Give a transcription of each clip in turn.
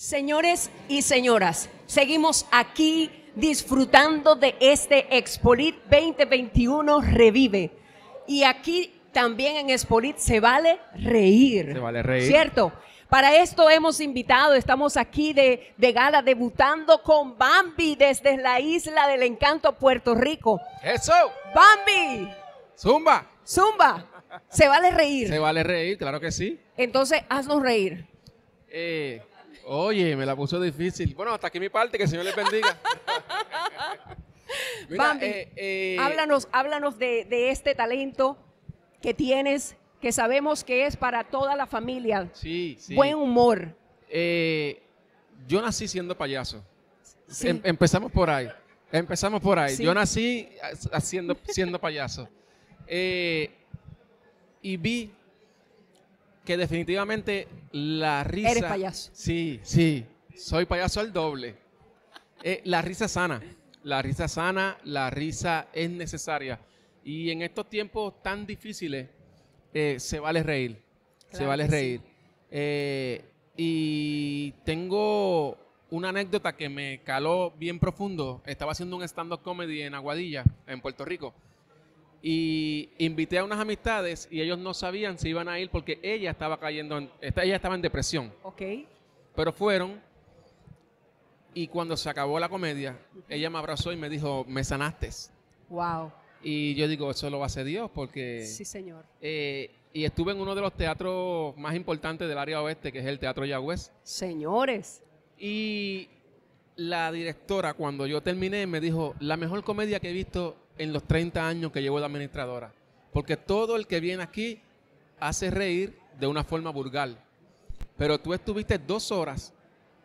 Señores y señoras, seguimos aquí disfrutando de este Expolit 2021 Revive. Y aquí también en Expolit se vale reír. Se vale reír. ¿Cierto? Para esto hemos invitado, estamos aquí de, gala debutando con Bambi desde la isla del encanto Puerto Rico. ¡Eso! ¡Bambi! ¡Zumba! ¡Zumba! Se vale reír. Se vale reír, claro que sí. Entonces, haznos reír. Eh, Oye, me la puso difícil. Bueno, hasta aquí mi parte, que el Señor les bendiga. Mira, eh, eh, háblanos, háblanos de, este talento que tienes, que sabemos que es para toda la familia. Sí, sí. Buen humor. Eh, yo nací siendo payaso. Em, empezamos por ahí. Empezamos por ahí. Yo nací haciendo, siendo payaso. y vi que definitivamente la risa. Eres payaso. Sí, sí. Soy payaso al doble. Eh, la risa sana. La risa sana, la risa es necesaria. Y en estos tiempos tan difíciles, eh, se vale reír. se vale reír. Eh, y tengo una anécdota que me caló bien profundo. Estaba haciendo un stand-up comedy en Aguadilla, en Puerto Rico y invité a unas amistades y ellos no sabían si iban a ir porque ella estaba cayendo, en, ella estaba en depresión. Ok. Pero fueron y cuando se acabó la comedia, ella me abrazó y me dijo, me sanaste. Wow. Y yo digo, eso lo hace Dios porque... Sí, señor. Eh, y estuve en uno de los teatros más importantes del área oeste, que es el Teatro Yagüez. Señores. Y la directora, cuando yo terminé, me dijo, la mejor comedia que he visto en los 30 años que llevo de administradora. Porque todo el que viene aquí hace reír de una forma vulgar. Pero tú estuviste dos horas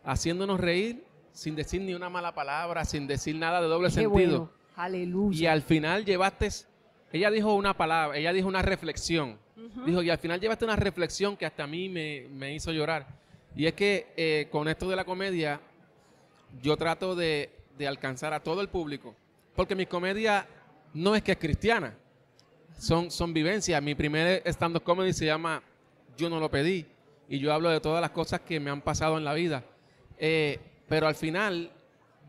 haciéndonos reír sin decir ni una mala palabra, sin decir nada de doble sentido. Aleluya. Y al final llevaste, ella dijo una palabra, ella dijo una reflexión. Dijo, y al final llevaste una reflexión que hasta a mí me, hizo llorar. Y es que eh, con esto de la comedia, yo trato de, de alcanzar a todo el público. Porque mis comedias no es que es cristiana, son, son vivencias. Mi primer stand-up comedy se llama Yo no lo pedí y yo hablo de todas las cosas que me han pasado en la vida. Eh, pero al final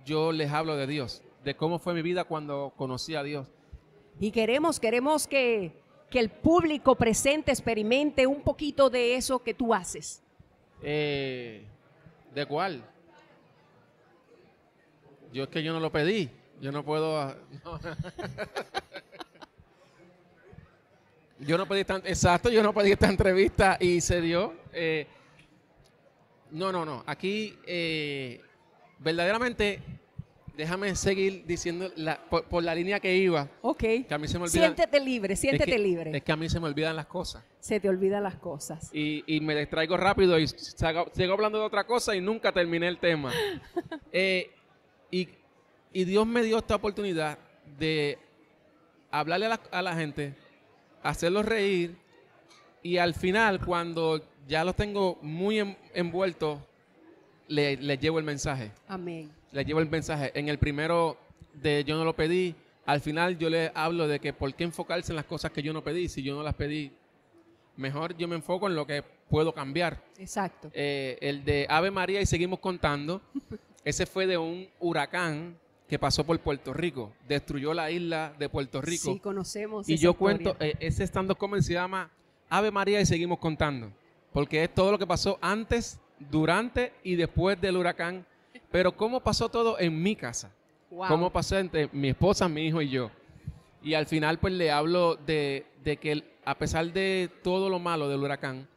yo les hablo de Dios, de cómo fue mi vida cuando conocí a Dios. Y queremos, queremos que, que el público presente experimente un poquito de eso que tú haces. Eh, ¿De cuál? Yo es que yo no lo pedí. Yo no puedo. Ah, yo no pedí esta, exacto, yo no pedí esta entrevista y se dio. Eh, no, no, no. Aquí, eh, verdaderamente, déjame seguir diciendo por, la línea que iba. Ok. a mí se me olvidan, siéntete libre, siéntete libre. Es que a mí se me olvidan las cosas. Se te olvidan las cosas. Y, me distraigo rápido y sigo hablando de otra cosa y nunca terminé el tema. Eh, y y Dios me dio esta oportunidad de hablarle a la, gente, hacerlos reír y al final, cuando ya los tengo muy envuelto envueltos, le llevo el mensaje. Amén. Le llevo el mensaje. En el primero de Yo no lo pedí, al final yo le hablo de que por qué enfocarse en las cosas que yo no pedí, si yo no las pedí. Mejor yo me enfoco en lo que puedo cambiar. Exacto. Eh, el de Ave María y seguimos contando, ese fue de un huracán que pasó por Puerto Rico, destruyó la isla de Puerto Rico. Sí, conocemos. Y yo cuento, eh, ese stand-up se llama Ave María y seguimos contando, porque es todo lo que pasó antes, durante y después del huracán, pero cómo pasó todo en mi casa, cómo pasó entre mi esposa, mi hijo y yo. Y al final pues le hablo de, que a pesar de todo lo malo del huracán,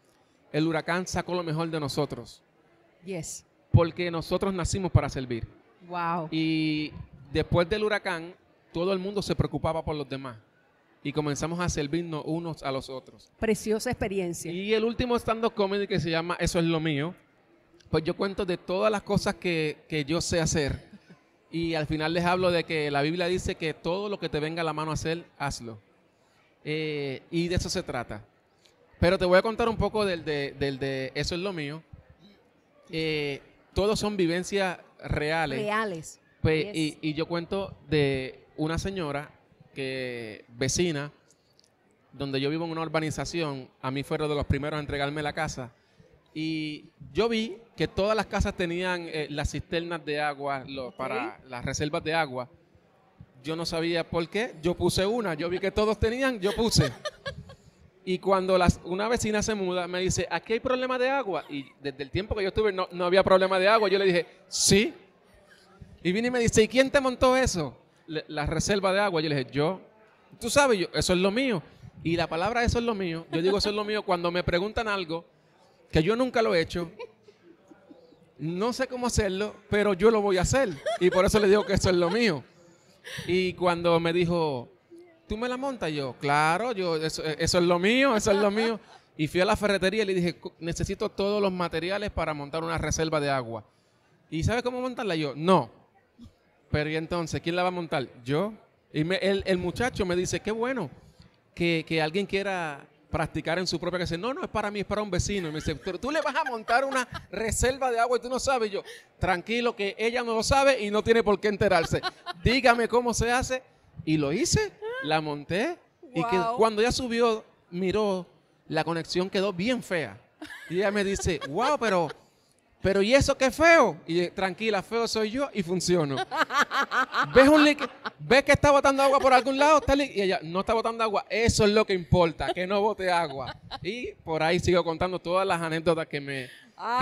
el huracán sacó lo mejor de nosotros. Yes. Porque nosotros nacimos para servir. Wow. Y después del huracán, todo el mundo se preocupaba por los demás y comenzamos a servirnos unos a los otros. Preciosa experiencia. Y el último stand-up comedy que se llama Eso es lo mío, pues yo cuento de todas las cosas que, yo sé hacer y al final les hablo de que la Biblia dice que todo lo que te venga a la mano a hacer, hazlo. Eh, y de eso se trata. Pero te voy a contar un poco del de, de Eso es lo mío. Eh, todos son vivencias reales. Reales. Pues, y, yo cuento de una señora que vecina, donde yo vivo en una urbanización, a mí fueron de los primeros a entregarme la casa. Y yo vi que todas las casas tenían eh, las cisternas de agua para las reservas de agua. Yo no sabía por qué. Yo puse una. Yo vi que todos tenían, yo puse. Y cuando las, una vecina se muda, me dice, aquí hay problema de agua. Y desde el tiempo que yo estuve, no, no había problema de agua. Yo le dije, sí, y viene y me dice, ¿y quién te montó eso? La reserva de agua. Yo le dije, yo. Tú sabes, yo, eso es lo mío. Y la palabra eso es lo mío. Yo digo eso es lo mío cuando me preguntan algo que yo nunca lo he hecho. No sé cómo hacerlo, pero yo lo voy a hacer. Y por eso le digo que eso es lo mío. Y cuando me dijo, ¿tú me la montas? Yo, claro, yo, eso es lo mío, eso es lo mío. Y fui a la ferretería y le dije, necesito todos los materiales para montar una reserva de agua. ¿Y sabes cómo montarla? Yo, no. Pero y entonces, ¿quién la va a montar? Yo. Y el, muchacho me dice, qué bueno que, alguien quiera practicar en su propia casa. No, no es para mí, es para un vecino. Y me dice, ¿Tú, le vas a montar una reserva de agua y tú no sabes. Y yo, tranquilo, que ella no lo sabe y no tiene por qué enterarse. Dígame cómo se hace. Y lo hice, la monté. Y que cuando ya subió, miró, la conexión quedó bien fea. Y ella me dice, wow, pero pero ¿y eso qué feo? Y tranquila, feo soy yo y funciono. ¿Ves, un ¿Ves que está botando agua por algún lado? Está y ella, no está botando agua. Eso es lo que importa, que no bote agua. Y por ahí sigo contando todas las anécdotas que me,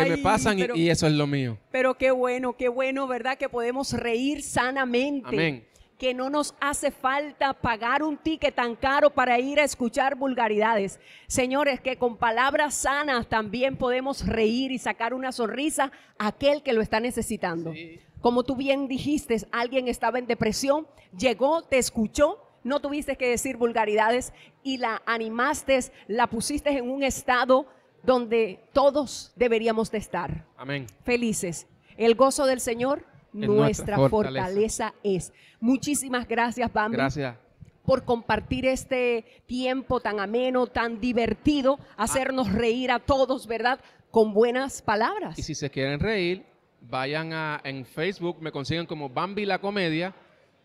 me pasan y, y, eso es lo mío. Pero qué bueno, qué bueno, ¿verdad? Que podemos reír sanamente. Amén que no nos hace falta pagar un ticket tan caro para ir a escuchar vulgaridades. Señores, que con palabras sanas también podemos reír y sacar una sonrisa a aquel que lo está necesitando. Como tú bien dijiste, alguien estaba en depresión, llegó, te escuchó, no tuviste que decir vulgaridades y la animaste, la pusiste en un estado donde todos deberíamos de estar. Amén. Felices. El gozo del Señor nuestra, fortaleza. es. Muchísimas gracias, Bambi. Gracias por compartir este tiempo tan ameno, tan divertido, ah. hacernos reír a todos, ¿verdad? Con buenas palabras. Y si se quieren reír, vayan a en Facebook, me consiguen como Bambi la Comedia,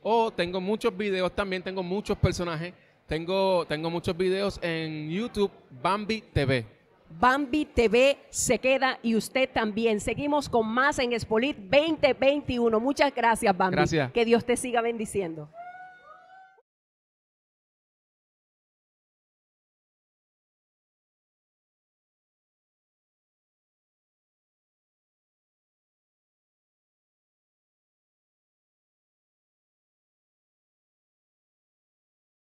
o tengo muchos videos también, tengo muchos personajes, tengo, tengo muchos videos en YouTube, Bambi TV. Bambi TV se queda y usted también. Seguimos con más en Espolit 2021. Muchas gracias, Bambi. Gracias. Que Dios te siga bendiciendo.